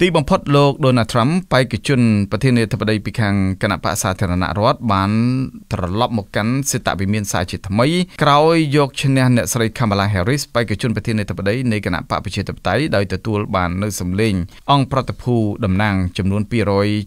ទីបំផុតលោក Donald Trump បេក្ខជនប្រធានាធិបតីពីខាងគណៈបកសាធារណរដ្ឋបានត្រឡប់មកកាន់សេតវិមានសាជាថ្មីក្រោយយកឈ្នះអ្នកស្រី Kamala Harris បេក្ខជនប្រធានាធិបតីនៃគណៈបកប្រជាធិបតេយ្យដោយទទួលបាននៅសម្លេងអង្គប្រតិភូតំណាងចំនួន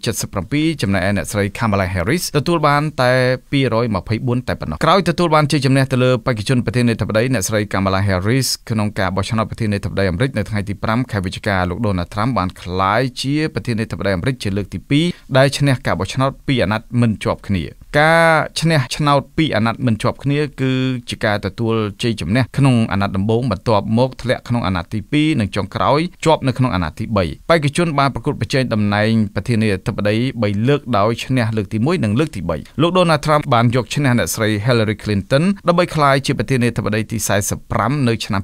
277ចំណែកឯអ្នកស្រី Kamala Harris ទទួលបានតែ224តែប៉ុណ្ណោះក្រោយទទួលបានជ័យជំនះទៅលើបេក្ខជនប្រធានាធិបតីអ្នកស្រី Kamala Harris ក្នុងការបោះឆ្នោតប្រធានាធិបតីអាមេរិកនៅថ្ងៃទី5ខែវិច្ឆិកាលោក Donald Trump បានខ្លាឡាយជាប្រធានាធិបតីអាមេរិកជាលើកទី2ដែលឈ្នះការបោះឆ្នោតពីរអាណត្តិមិនជាប់គ្នា។ការឈ្នះឆ្នោតពីរអាណត្តិមិនជាប់គ្នាគឺជាការទទួលជ័យជំនះក្នុងអាណត្តិដំបូងបន្ទាប់មកធ្លាក់ក្នុងអាណត្តិទី2និងចុងក្រោយជាប់នៅក្នុងអាណត្តិទី3បេក្ខជនបានប្រកួតប្រជែងតំណែងប្រធានាធិបតី3លើកដោយឈ្នះលើកទី1និងលើកទី3លោក Donald Trump បានយកឈ្នះអ្នកស្រី Hillary Clinton ដើម្បីក្លាយជាប្រធានាធិបតីទី45នៅឆ្នាំ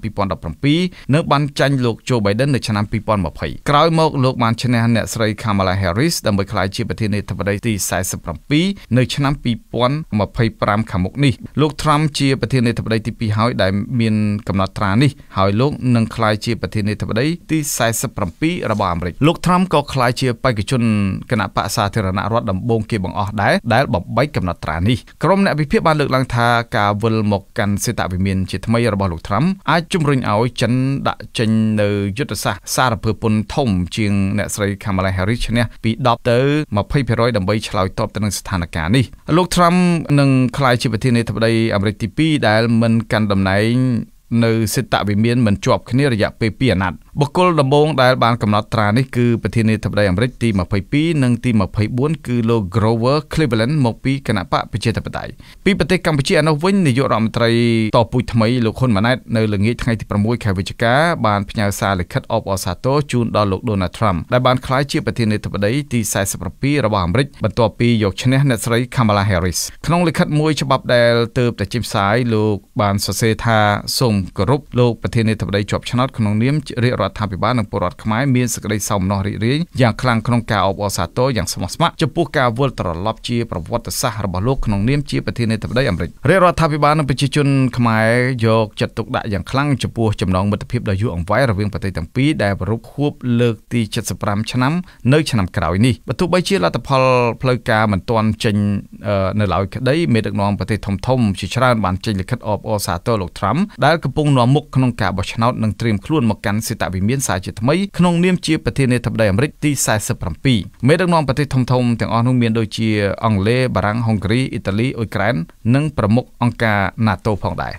2017នៅបានចាញ់លោក Joe Biden នៅឆ្នាំ2020ក្រោយមកលោកបានឈ្នះអ្នកស្រី Kamala Harris ដើម្បីក្លាយជាប្រធានាធិបតីទី47នៅឆ្នាំឆ្នាំ2025ខាងមុខនេះលោកត្រាំជាប្រធានាធិបតីទី2ហើយដែលមានកំណត់ត្រានេះហើយលោកនឹងក្លាយជាប្រធានាធិបតីទី47របស់អាមេរិកលោកត្រាំក៏ក្លាយជាបេក្ខជនគណៈបកសាធារណរដ្ឋដំបូងគេបង្អស់ដែរដែលបំបីកំណត់ត្រានេះក្រុមអ្នកវិភាគបានលើកឡើងថាការវិលមកកាន់សេតវិមានជាថ្មីរបស់លោកត្រាំអាចជំរុញឲ្យចិនដាក់ចេញនៅយុទ្ធសាស្ត្រសារពើពន្ធធំជាងអ្នកស្រី Kamala Harris ឈ្នះពី10ទៅ20%ដើម្បីឆ្លើយតបទៅនឹងស្ថានភាពនេះលោកត្រាំនឹងក្លាយជាប្រធានាធិបតីអាមេរិកទី2ដែលមិនកាន់តំណែងនៅសិទ្ធិវិមានមិនជាប់គ្នារយៈពេល2អាណត្តិបុគ្គលដំបូងដែលបានកំណត់ត្រានេះគឺប្រធានាធិបតីអាមេរិកទី22និងទី24គឺលោក Grover Cleveland មកពីគណៈបកប្រជាធិបតេយ្យពីប្រទេសកម្ពុជាឯនោះវិញនាយករដ្ឋមន្ត្រីតពុជថ្មីលោកហ៊ុនម៉ាណែតនៅល្ងាចថ្ងៃទី6ខែវិច្ឆិកាបានផ្ញើសារលិខិតអបអរសាទរជូនដល់លោក Donald Trump ដែលបានក្លាយជាប្រធានាធិបតីទី47របស់អាមេរិកបន្ទាប់ពីយកឈ្នះអ្នកស្រី Kamala Harris ក្នុងលិខិតមួយច្បាប់ដែលទៅតែចេញផ្សាយលោកបានសរសេរថាសូមគោរពលោកប្រធានាធិបតីជាប់ឆ្នោតក្នុងនាមរាជរដ្ឋាភិបាលនិងពលរដ្ឋខ្មែរមានសេចក្តីសោមនស្សរីករាយយ៉ាងខ្លាំងក្នុងការអបអរសាទរយ៉ាងស្មោះស្ម័គ្រចំពោះការវិលត្រឡប់ជាប្រវត្តិសាស្ត្ររបស់លោកក្នុងនាមជាប្រធានាធិបតីអាមេរិករាជរដ្ឋាភិបាលនិងប្រជាជនខ្មែរយកចិត្តទុកដាក់យ៉ាងខ្លាំងចំពោះចំណងមិត្តភាពដ៏យូរអង្វែងរវាងប្រទេសទាំងពីរដែលប្រពខួបលើកទី75ឆ្នាំនៅឆ្នាំក្រោយនេះបើទោះបីជាលទ្ធផលផ្លូវការមិនទាន់ចេញនៅឡើយក្តីមេដឹកនាំប្រទេសធំធំជាច្រើនបានចេញលិខិតអបអរសាទរលោកត្រាំដែលកំពុងនាំមុខក្នុងការបោះឆ្នោតនិងត្រៀមខ្លួនមកកាន់សេតវិមានសាជាថ្មីក្នុងនាមជាប្រធានាធិបតីអាមេរិកទី47មេដឹកនាំប្រទេសធំៗទាំងអស់នោះមានដូចជាអង់គ្លេសបារាំងហុងគ្រីអ៊ីតាលីអ៊ុយក្រែននិងប្រមុខអង្គការ NATO ផងដែរ